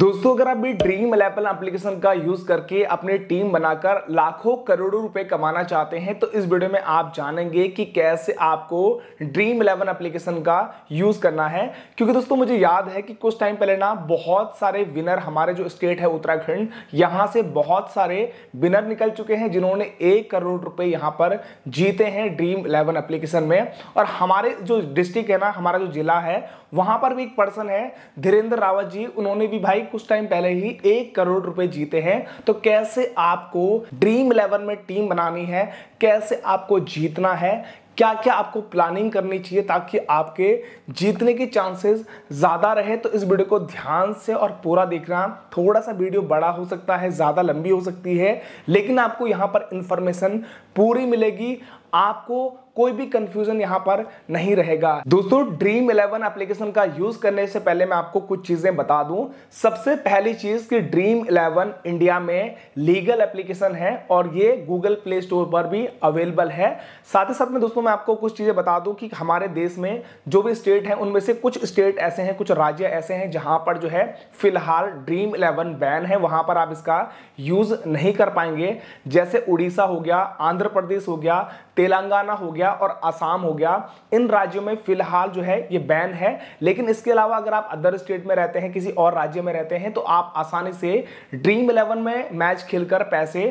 दोस्तों अगर आप भी ड्रीम इलेवन एप्लीकेशन का यूज करके अपनी टीम बनाकर लाखों करोड़ों रुपए कमाना चाहते हैं तो इस वीडियो में आप जानेंगे कि कैसे आपको ड्रीम इलेवन एप्लीकेशन का यूज करना है क्योंकि दोस्तों मुझे याद है कि कुछ टाइम पहले ना बहुत सारे विनर हमारे जो स्टेट है उत्तराखंड यहाँ से बहुत सारे विनर निकल चुके हैं जिन्होंने एक करोड़ रुपए यहाँ पर जीते हैं ड्रीम इलेवन एप्लीकेशन में और हमारे जो डिस्ट्रिक्ट है ना हमारा जो जिला है वहां पर भी एक पर्सन है धीरेन्द्र रावत जी उन्होंने भी भाई कुछ टाइम पहले ही एक करोड़ रुपए जीते हैं तो कैसे आपको ड्रीम इलेवन में टीम बनानी है कैसे आपको जीतना है क्या क्या आपको प्लानिंग करनी चाहिए ताकि आपके जीतने के चांसेस ज़्यादा रहे तो इस वीडियो को ध्यान से और पूरा देखना थोड़ा सा वीडियो बड़ा हो सकता है ज़्यादा लंबी हो सकती है लेकिन आपको यहाँ पर इन्फॉर्मेशन पूरी मिलेगी आपको कोई भी कंफ्यूजन यहां पर नहीं रहेगा दोस्तों ड्रीम इलेवन एप्लीकेशन का यूज करने से पहले मैं आपको कुछ चीजें बता दूं सबसे पहली चीज कि ड्रीम इलेवन इंडिया में लीगल एप्लीकेशन है और ये गूगल प्ले स्टोर पर भी अवेलेबल है साथ ही साथ में दोस्तों मैं आपको कुछ चीजें बता दूं कि हमारे देश में जो भी स्टेट है उनमें से कुछ स्टेट ऐसे हैं कुछ राज्य ऐसे हैं जहां पर जो है फिलहाल ड्रीम इलेवन बैन है वहां पर आप इसका यूज नहीं कर पाएंगे जैसे उड़ीसा हो गया आंध्र प्रदेश हो गया तेलंगाना हो गया और आसाम हो गया इन राज्यों में फिलहाल जो है ये बैन है लेकिन इसके अलावा अगर आप अदर स्टेट में रहते हैं किसी और राज्य में रहते हैं तो आप आसानी से ड्रीम इलेवन में मैच खेलकर पैसे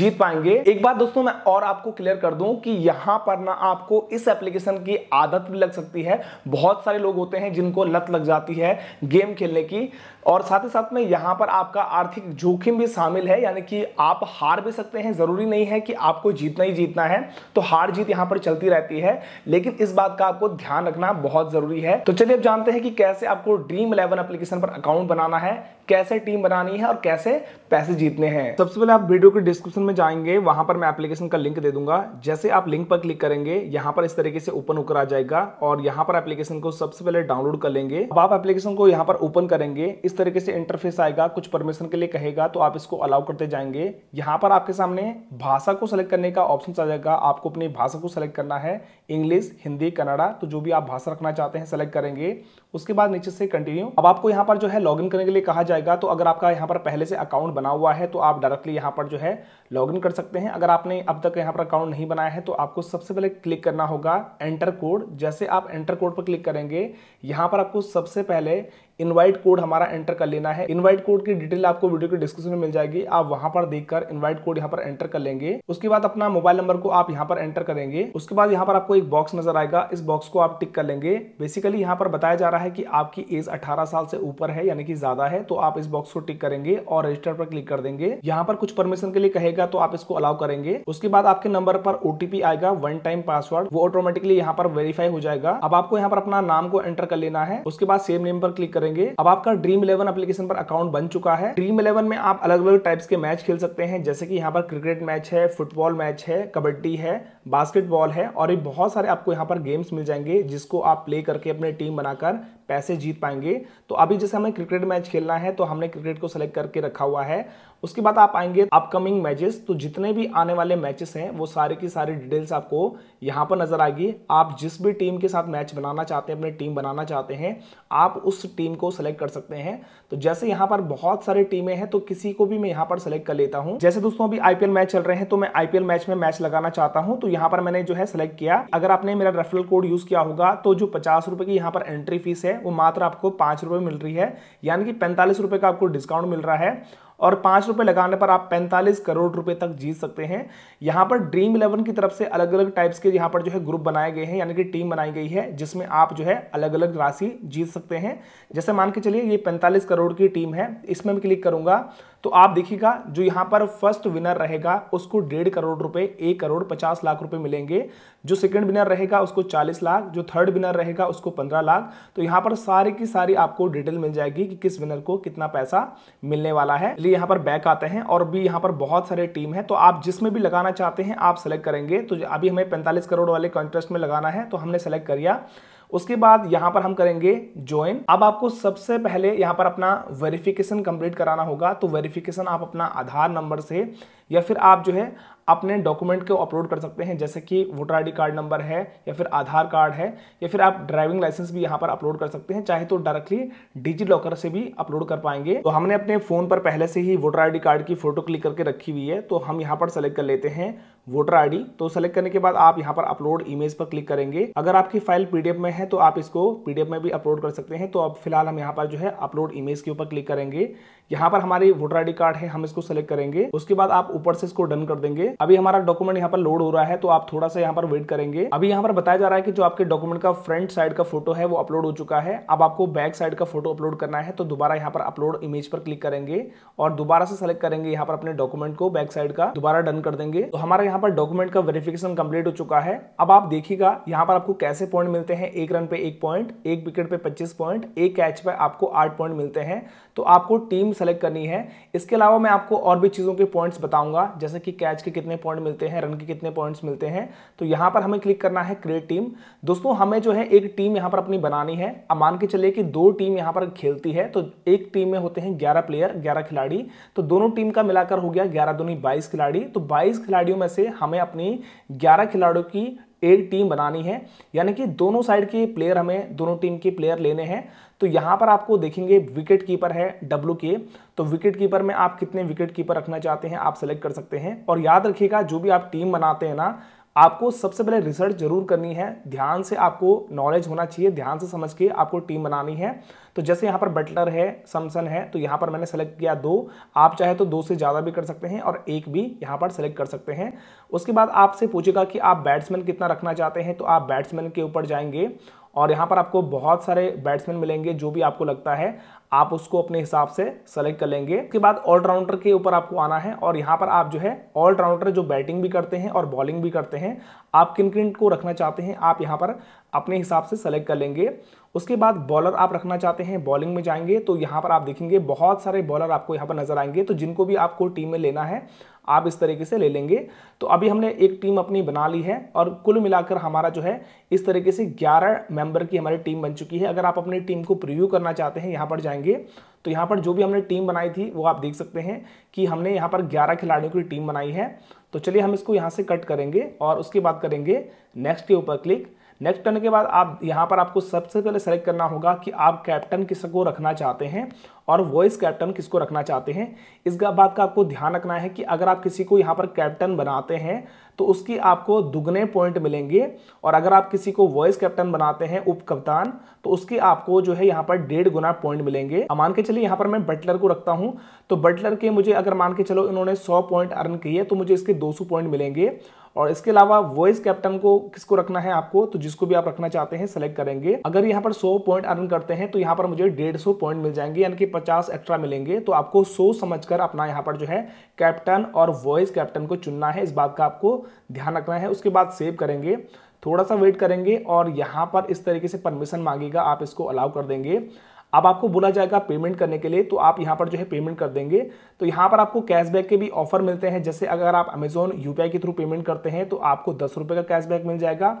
जीत पाएंगे एक बात दोस्तों मैं और आपको क्लियर कर दूं कि यहां पर ना आपको इस एप्लीकेशन की आदत भी लग सकती है बहुत सारे लोग होते हैं जिनको लत लग जाती है गेम खेलने की और साथ ही साथ में यहाँ पर आपका आर्थिक जोखिम भी शामिल है यानी कि आप हार भी सकते हैं जरूरी नहीं है कि आपको जीतना ही जीतना है तो हार हार जीत यहाँ पर चलती रहती है लेकिन इस बात का आपको ध्यान रखना बहुत जरूरी है तो चलिए अब जानते हैं कि कैसे आपको ड्रीम इलेवन एप्लीकेशन पर अकाउंट बनाना है कैसे टीम बनानी है और कैसे पैसे जीतने हैं सबसे पहले आप वीडियो के डिस्क्रिप्शन में जाएंगे वहां पर मैं एप्लीकेशन का लिंक दे दूंगा जैसे आप लिंक पर क्लिक करेंगे यहाँ पर इस तरीके से ओपन होकर आ जाएगा और यहाँ पर एप्लीकेशन को सबसे पहले डाउनलोड कर लेंगे अब आप एप्लीकेशन को यहाँ पर ओपन करेंगे इस तरीके से इंटरफेस आएगा कुछ परमिशन के लिए कहेगा तो आप इसको अलाउ करते जाएंगे यहाँ पर आपके सामने भाषा को सेलेक्ट करने का ऑप्शन आ जाएगा आपको अपने अपनी भाषा को सेलेक्ट करना है इंग्लिश हिंदी कनाडा तो जो भी आप भाषा रखना चाहते हैं सेलेक्ट करेंगे उसके बाद नीचे से कंटिन्यू अब आपको यहाँ पर जो है लॉगिन करने के लिए कहा जाएगा तो अगर आपका यहाँ पर पहले से अकाउंट बना हुआ है तो आप डायरेक्टली यहाँ पर जो है लॉगिन कर सकते हैं अगर आपने अब तक यहाँ पर अकाउंट नहीं बनाया है तो आपको सबसे पहले क्लिक करना होगा एंटर कोड जैसे आप एंटर कोड पर क्लिक करेंगे यहाँ पर आपको सबसे पहले इनवाइट कोड हमारा एंटर कर लेना है इनवाइट कोड की डिटेल आपको वीडियो के डिस्क्रिप्शन में मिल जाएगी आप वहां पर देखकर इनवाइट कोड यहाँ पर एंटर कर लेंगे उसके बाद अपना मोबाइल नंबर को आप यहाँ पर एंटर करेंगे उसके बाद यहाँ पर आपको एक बॉक्स नजर आएगा इस बॉक्स को आप टिक कर लेंगे बेसिकली यहाँ पर बताया जा रहा है कि आपकी एज अठारह साल से ऊपर है यानी कि ज्यादा है तो आप इस बॉक्स को टिक करेंगे और रजिस्टर पर क्लिक कर देंगे यहाँ पर कुछ परमिशन के लिए कहेगा तो आप इसको अलाउ करेंगे उसके बाद आपके नंबर पर ओटीपी आएगा वन टाइम पासवर्ड वो ऑटोमेटिकली यहाँ पर वेरीफाई हो जाएगा अब आपको यहाँ पर अपना नाम को एंटर कर लेना है उसके बाद सेम नेम पर क्लिक करें करेंगे अब आपका ड्रीम इलेवन एप्लीकेशन पर अकाउंट बन चुका है ड्रीम इलेवन में आप अलग अलग टाइप्स के मैच खेल सकते हैं जैसे कि यहाँ पर क्रिकेट मैच है फुटबॉल मैच है कबड्डी है बास्केटबॉल है और ये बहुत सारे आपको यहाँ पर गेम्स मिल जाएंगे जिसको आप प्ले करके अपने टीम बनाकर पैसे जीत पाएंगे तो अभी जैसे हमें क्रिकेट मैच खेलना है तो हमने क्रिकेट को सेलेक्ट करके रखा हुआ है उसके बाद आप आएंगे अपकमिंग मैचेस तो जितने भी आने वाले मैचेस हैं वो सारे की सारी डिटेल्स आपको यहाँ पर नजर आएगी आप जिस भी टीम के साथ मैच बनाना चाहते हैं अपनी टीम बनाना चाहते हैं आप उस टीम को सेलेक्ट कर सकते हैं तो जैसे यहाँ पर बहुत सारे टीमें हैं तो किसी को भी मैं यहाँ पर सेलेक्ट कर लेता हूँ जैसे दोस्तों अभी आईपीएल मैच चल रहे हैं तो मैं आईपीएल मैच में मैच लगाना चाहता हूँ तो यहाँ पर मैंने जो है सेलेक्ट किया अगर आपने मेरा रेफरल कोड यूज किया होगा तो जो पचास रुपए की यहाँ पर एंट्री फीस है वो मात्र आपको पांच रुपए मिल रही है यानी कि पैंतालीस रुपए का आपको डिस्काउंट मिल रहा है और पाँच रुपये लगाने पर आप पैंतालीस करोड़ रुपए तक जीत सकते हैं यहाँ पर ड्रीम इलेवन की तरफ से अलग अलग टाइप्स के यहाँ पर जो है ग्रुप बनाए गए हैं यानी कि टीम बनाई गई है जिसमें आप जो है अलग अलग राशि जीत सकते हैं जैसे मान के चलिए ये पैंतालीस करोड़ की टीम है इसमें मैं क्लिक करूंगा तो आप देखिएगा जो यहाँ पर फर्स्ट विनर रहेगा उसको डेढ़ करोड़ रुपए एक करोड़ पचास लाख रुपए मिलेंगे जो सेकंड विनर रहेगा उसको चालीस लाख जो थर्ड विनर रहेगा उसको पंद्रह लाख तो यहाँ पर सारी की सारी आपको डिटेल मिल जाएगी कि किस विनर को कितना पैसा मिलने वाला है इसलिए यहाँ पर बैक आते हैं और भी यहाँ पर बहुत सारे टीम है तो आप जिसमें भी लगाना चाहते हैं आप सेलेक्ट करेंगे तो अभी हमें पैंतालीस करोड़ वाले कॉन्ट्रेस्ट में लगाना है तो हमने सेलेक्ट कर लिया उसके बाद यहां पर हम करेंगे ज्वाइन अब आपको सबसे पहले यहां पर अपना वेरिफिकेशन कंप्लीट कराना होगा तो वेरिफिकेशन आप अपना आधार नंबर से या फिर आप जो है अपने डॉक्यूमेंट को अपलोड कर सकते हैं जैसे कि वोटर आईडी कार्ड नंबर है या फिर आधार कार्ड है या फिर आप ड्राइविंग लाइसेंस भी यहां पर अपलोड कर सकते हैं चाहे तो डायरेक्टली डिजी लॉकर से भी अपलोड कर पाएंगे तो हमने अपने फ़ोन पर पहले से ही वोटर आईडी कार्ड की फ़ोटो क्लिक करके रखी हुई है तो हम यहाँ पर सेलेक्ट कर लेते हैं वोटर आई तो सेलेक्ट करने के बाद आप यहाँ पर अपलोड इमेज पर क्लिक करेंगे अगर आपकी फाइल पीडीएफ में हैं तो आप इसको पीडीएफ में भी अपलोड कर सकते हैं तो अब फिलहाल हम यहाँ पर जो है अपलोड इमेज के ऊपर क्लिक करेंगे यहाँ पर हमारी वोटर आईडी कार्ड है हम इसको सेलेक्ट करेंगे उसके बाद आप ऊपर से इसको डन कर देंगे अभी हमारा डॉक्यूमेंट यहाँ पर लोड हो रहा है तो आप थोड़ा सा यहाँ पर वेट करेंगे अभी यहाँ पर बताया जा रहा है कि जो आपके डॉक्यूमेंट का फ्रंट साइड का फोटो है वो अपलोड हो चुका है अब आपको बैक साइड का फोटो अपलोड करना है तो दोबारा यहाँ पर अपलोड इमेज पर क्लिक करेंगे और दोबारा से सेलेक्ट करेंगे यहाँ पर अपने डॉक्यूमेंट को बैक साइड का दोबारा डन कर देंगे तो हमारा यहाँ पर डॉक्यूमेंट का वेरिफिकेशन कम्प्लीट हो चुका है अब आप देखिएगा यहाँ पर आपको कैसे पॉइंट मिलते हैं एक रन पे एक पॉइंट एक विकेट पे 25 पॉइंट एक कैच पे आपको आठ पॉइंट मिलते हैं तो आपको टीम सेलेक्ट करनी है इसके अलावा मैं आपको और भी चीज़ों के पॉइंट्स बताऊंगा जैसे कि कैच के कितने पॉइंट मिलते हैं रन के कितने पॉइंट्स मिलते हैं तो यहाँ पर हमें क्लिक करना है क्रिएट टीम दोस्तों हमें जो है एक टीम यहाँ पर अपनी बनानी है अब मान के चलिए कि दो टीम यहाँ पर खेलती है तो एक टीम में होते हैं ग्यारह प्लेयर ग्यारह खिलाड़ी तो दोनों टीम का मिलाकर हो गया ग्यारह दोनों बाईस खिलाड़ी तो बाईस खिलाड़ियों में से हमें अपनी ग्यारह खिलाड़ियों की एक टीम बनानी है यानी कि दोनों साइड के प्लेयर हमें दोनों टीम के प्लेयर लेने हैं तो यहाँ पर आपको देखेंगे विकेट कीपर है डब्ल्यू के तो विकेट कीपर में आप कितने विकेट कीपर रखना चाहते हैं आप सेलेक्ट कर सकते हैं और याद रखिएगा जो भी आप टीम बनाते हैं ना आपको सबसे पहले रिसर्च जरूर करनी है ध्यान से आपको नॉलेज होना चाहिए ध्यान से समझ के आपको टीम बनानी है तो जैसे यहाँ पर बटलर है समसन है तो यहाँ पर मैंने सेलेक्ट किया दो आप चाहे तो दो से ज़्यादा भी कर सकते हैं और एक भी यहाँ पर सेलेक्ट कर सकते हैं उसके बाद आपसे पूछेगा कि आप बैट्समैन कितना रखना चाहते हैं तो आप बैट्समैन के ऊपर जाएंगे और यहाँ पर आपको बहुत सारे बैट्समैन मिलेंगे जो भी आपको लगता है आप उसको अपने हिसाब से सेलेक्ट कर लेंगे उसके बाद ऑलराउंडर के ऊपर आपको आना है और यहाँ पर आप जो है ऑलराउंडर जो बैटिंग भी करते हैं और बॉलिंग भी करते हैं आप किन किन को रखना चाहते हैं आप यहाँ पर अपने हिसाब से सेलेक्ट कर लेंगे उसके बाद बॉलर आप रखना चाहते हैं बॉलिंग में जाएंगे तो यहाँ पर आप देखेंगे बहुत सारे बॉलर आपको यहाँ पर नजर आएंगे तो जिनको भी आपको टीम में लेना है आप इस तरीके से ले लेंगे तो अभी हमने एक टीम अपनी बना ली है और कुल मिलाकर हमारा जो है इस तरीके से 11 मेंबर की हमारी टीम बन चुकी है अगर आप अपनी टीम को प्रिव्यू करना चाहते हैं यहाँ पर जाएंगे तो यहाँ पर जो भी हमने टीम बनाई थी वो आप देख सकते हैं कि हमने यहाँ पर ग्यारह खिलाड़ियों की टीम बनाई है तो चलिए हम इसको यहाँ से कट करेंगे और उसके बाद करेंगे नेक्स्ट के ऊपर क्लिक नेक्स्ट करने के बाद आप यहाँ पर आपको सबसे पहले सेलेक्ट करना होगा कि आप कैप्टन किसको रखना चाहते हैं और वॉइस कैप्टन किसको रखना चाहते हैं इस बात का आपको ध्यान रखना है कि अगर आप किसी को यहाँ पर कैप्टन बनाते हैं तो उसकी आपको दुगने पॉइंट मिलेंगे और अगर आप किसी को वॉइस कैप्टन बनाते हैं उप कप्तान तो उसकी आपको जो है यहाँ पर डेढ़ गुना पॉइंट मिलेंगे मान के चलिए यहाँ पर मैं बटलर को रखता हूँ तो बटलर के मुझे अगर मान के चलो इन्होंने सौ पॉइंट अर्न किए तो मुझे इसके दो पॉइंट मिलेंगे और इसके अलावा वॉइस कैप्टन को किसको रखना है आपको तो जिसको भी आप रखना चाहते हैं सेलेक्ट करेंगे अगर यहाँ पर सौ पॉइंट अर्न करते हैं तो यहाँ पर मुझे डेढ़ सौ पॉइंट मिल जाएंगे यानी कि पचास एक्स्ट्रा मिलेंगे तो आपको 100 समझकर अपना यहाँ पर जो है कैप्टन और वॉइस कैप्टन को चुनना है इस बात का आपको ध्यान रखना है उसके बाद सेव करेंगे थोड़ा सा वेट करेंगे और यहाँ पर इस तरीके से परमिशन मांगेगा आप इसको अलाउ कर देंगे अब आपको बोला जाएगा पेमेंट करने के लिए तो आप यहाँ पर जो है पेमेंट कर देंगे तो यहाँ पर आपको कैशबैक के भी ऑफर मिलते हैं जैसे अगर आप अमेजोन यू के थ्रू पेमेंट करते हैं तो आपको दस रुपये का कैशबैक मिल जाएगा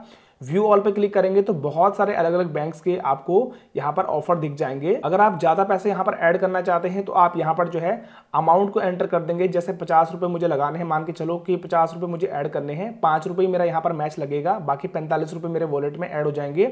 व्यू ऑल पे क्लिक करेंगे तो बहुत सारे अलग अलग बैंक्स के आपको यहाँ पर ऑफर दिख जाएंगे अगर आप ज़्यादा पैसे यहाँ पर ऐड करना चाहते हैं तो आप यहाँ पर जो है अमाउंट को एंटर कर देंगे जैसे पचास रुपये मुझे लगाने हैं मान के चलो कि पचास रुपये मुझे ऐड करने हैं पाँच रुपये मेरा यहाँ पर मैच लगेगा बाकी पैंतालीस रुपये मेरे वॉलेट में एड हो जाएंगे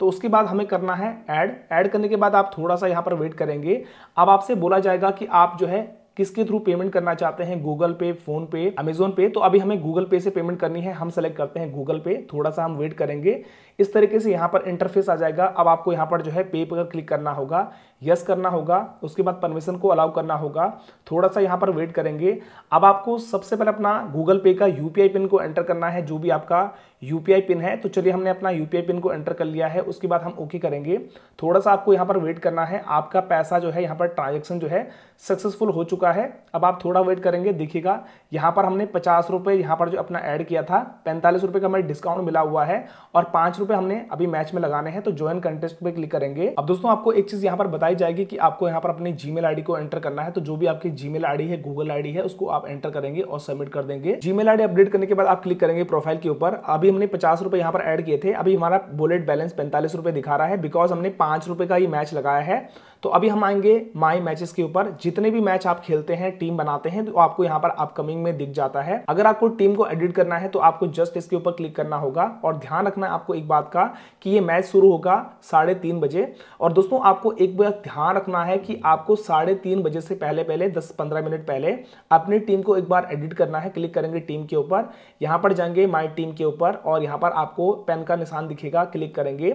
तो उसके बाद हमें करना है ऐड ऐड करने के बाद आप थोड़ा सा यहाँ पर वेट करेंगे अब आपसे बोला जाएगा कि आप जो है किसके थ्रू पेमेंट करना चाहते हैं गूगल पे फोन पे अमेजोन पे तो अभी हमें गूगल पे से पेमेंट करनी है हम सेलेक्ट करते हैं गूगल पे थोड़ा सा हम वेट करेंगे इस तरीके से यहाँ पर इंटरफेस आ जाएगा अब आपको यहाँ पर जो है पे पर क्लिक करना होगा यस करना होगा उसके बाद परमिशन को अलाउ करना होगा थोड़ा सा यहाँ पर वेट करेंगे अब आपको सबसे पहले अपना गूगल पे का यूपीआई पिन को एंटर करना है जो भी आपका यूपीआई पिन है तो चलिए हमने अपना यूपीआई पिन को एंटर कर लिया है उसके बाद हम ओके करेंगे थोड़ा सा आपको यहाँ पर वेट करना है आपका पैसा जो है यहाँ पर ट्रांजेक्शन जो है सक्सेसफुल हो चुका है अब आप थोड़ा वेट करेंगे देखिएगा यहाँ पर हमने पचास रुपये यहाँ पर जो अपना ऐड किया था पैंतालीस रुपये का हमें डिस्काउंट मिला हुआ है और पाँच रुपये हमने अभी मैच में लगाने हैं तो ज्वाइन कंटेस्ट पर क्लिक करेंगे अब दोस्तों आपको एक चीज़ यहाँ पर बताई बताई जाएगी कि आपको यहाँ पर अपने जीमेल मेल को एंटर करना है तो जो भी आपकी जीमेल मेल है गूगल आई है उसको आप एंटर करेंगे और सबमिट कर देंगे जी मेल अपडेट करने के बाद आप क्लिक करेंगे प्रोफाइल के ऊपर अभी हमने पचास रुपए यहाँ पर एड किए थे अभी हमारा बुलेट बैलेंस पैंतालीस रुपए दिखा रहा है बिकॉज हमने पांच रुपए का ये मैच लगाया है तो अभी हम आएंगे माई मैचेस के ऊपर जितने भी मैच आप खेलते हैं टीम बनाते हैं तो आपको यहाँ पर अपकमिंग में दिख जाता है अगर आपको टीम को एडिट करना है तो आपको जस्ट इसके ऊपर क्लिक करना होगा और ध्यान रखना है आपको एक बात का कि ये मैच शुरू होगा साढ़े तीन बजे और दोस्तों आपको एक बार ध्यान रखना है कि आपको साढ़े तीन बजे से पहले पहले दस पंद्रह मिनट पहले अपनी टीम को एक बार एडिट करना है क्लिक करेंगे टीम के ऊपर यहाँ पर जाएंगे माई टीम के ऊपर और यहाँ पर आपको पेन का निशान दिखेगा क्लिक करेंगे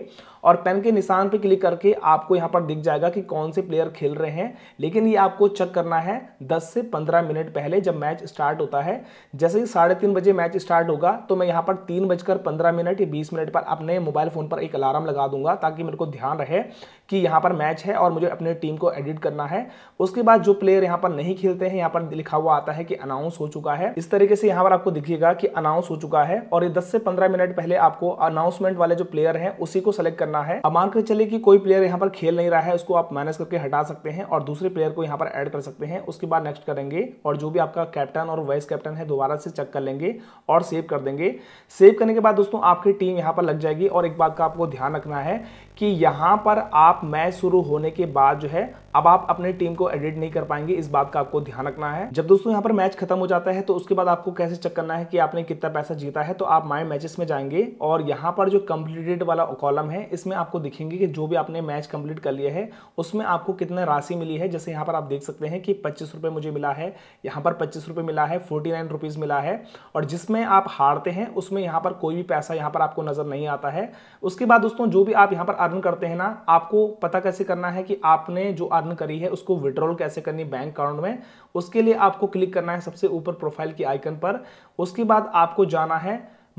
और पेन के निशान पर क्लिक करके आपको यहाँ पर दिख जाएगा कि कौन कौन से प्लेयर खेल रहे हैं लेकिन ये आपको चेक करना है 10 से 15 मिनट पहले जब मैच स्टार्ट होता है जैसे ही साढ़े तीन बजे मैच स्टार्ट होगा तो मैं यहाँ पर तीन बजकर पंद्रह मिनट या बीस मिनट पर अपने मोबाइल फ़ोन पर एक अलार्म लगा दूंगा ताकि मेरे को ध्यान रहे कि यहाँ पर मैच है और मुझे अपने टीम को एडिट करना है उसके बाद जो प्लेयर यहाँ पर नहीं खेलते हैं यहाँ पर लिखा हुआ आता है कि अनाउंस हो चुका है इस तरीके से यहाँ पर आपको दिखिएगा कि अनाउंस हो चुका है और ये दस से पंद्रह मिनट पहले आपको अनाउंसमेंट वाले जो प्लेयर है उसी को सेलेक्ट करना है अब मानकर चले कि कोई प्लेयर यहाँ पर खेल नहीं रहा है उसको आप माइनस करके हटा सकते हैं और दूसरे प्लेयर को यहाँ पर एड कर सकते हैं उसके बाद नेक्स्ट करेंगे और जो भी आपका कैप्टन और वाइस कैप्टन है दोबारा से चेक कर लेंगे और सेव कर देंगे सेव करने के बाद दोस्तों आपकी टीम यहाँ पर लग जाएगी और एक बात का आपको ध्यान रखना है कि यहाँ पर आप मैच शुरू होने के बाद जो है अब आप अपने टीम को एडिट नहीं कर पाएंगे इस बात का आपको ध्यान रखना है जब दोस्तों यहाँ पर मैच खत्म हो जाता है तो उसके बाद आपको कैसे चेक करना है कि आपने कितना पैसा जीता है तो आप माई मैचेस में जाएंगे और यहाँ पर जो कम्प्लीटेड वाला कॉलम है इसमें आपको दिखेंगे कि जो भी आपने मैच कंप्लीट कर लिया है उसमें आपको कितने राशि मिली है जैसे यहाँ पर आप देख सकते हैं कि पच्चीस मुझे मिला है यहाँ पर पच्चीस मिला है फोर्टी मिला है और जिसमें आप हारते हैं उसमें यहाँ पर कोई भी पैसा यहाँ पर आपको नजर नहीं आता है उसके बाद दोस्तों जो भी आप यहाँ पर अर्न करते हैं ना आपको पता कैसे करना है कि आपने जो अर्न करी है उसको विड्रॉल कैसे करनी बैंक अकाउंट में उसके लिए आपको क्लिक करना है सबसे ऊपर प्रोफाइल की आइकन पर उसके बाद आपको जाना है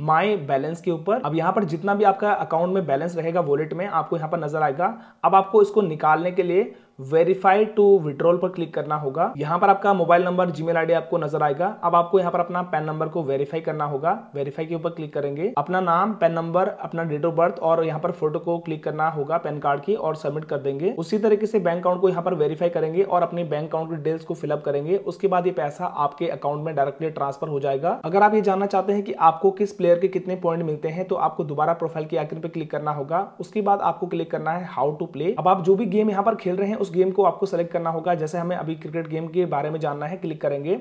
माई बैलेंस के ऊपर अब यहाँ पर जितना भी आपका अकाउंट में बैलेंस रहेगा वॉलेट में आपको यहाँ पर नजर आएगा अब आपको इसको निकालने के लिए वेरीफाई टू विड्रॉल पर क्लिक करना होगा यहाँ पर आपका मोबाइल नंबर जीमेल आईडी आपको नजर आएगा अब आपको यहाँ पर अपना पैन नंबर को वेरीफाई करना होगा वेरीफाई के ऊपर क्लिक करेंगे अपना नाम पैन नंबर अपना डेट ऑफ बर्थ और यहाँ पर फोटो को क्लिक करना होगा पैन कार्ड की और सबमिट कर देंगे उसी तरीके से बैंक अकाउंट को यहाँ पर वेरीफाई करेंगे और अपने बैंक अकाउंट डिटेल्स को फिलअप करेंगे उसके बाद ये पैसा आपके अकाउंट में डायरेक्टली ट्रांसफर हो जाएगा अगर आप ये जानना चाहते हैं कि आपको किस प्लेयर के कितने पॉइंट मिलते हैं तो आपको दोबारा प्रोफाइल के आइकन पर क्लिक करना होगा उसके बाद आपको क्लिक करना है हाउ टू प्ले अब आप जो भी गेम यहाँ पर खेल रहे हैं उस गेम को आपको सेलेक्ट करना होगा जैसे हमें अभी क्रिकेट गेम के बारे में जानना है क्लिक करेंगे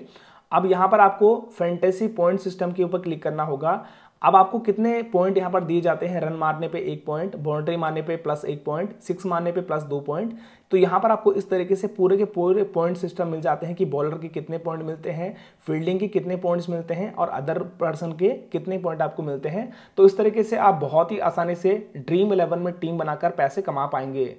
अब यहाँ पर आपको फैंटेसी पॉइंट सिस्टम के ऊपर क्लिक करना होगा अब आपको कितने पॉइंट यहाँ पर दिए जाते हैं रन मारने पे एक पॉइंट बाउंड्री मारने पे प्लस एक पॉइंट सिक्स मारने पे प्लस दो पॉइंट तो यहाँ पर आपको इस तरीके से पूरे के पूरे पॉइंट सिस्टम मिल जाते हैं कि बॉलर के कितने पॉइंट मिलते हैं फील्डिंग के कितने पॉइंट्स मिलते हैं और अदर पर्सन के कितने पॉइंट आपको मिलते हैं तो इस तरीके से आप बहुत ही आसानी से ड्रीम इलेवन में टीम बनाकर पैसे कमा पाएंगे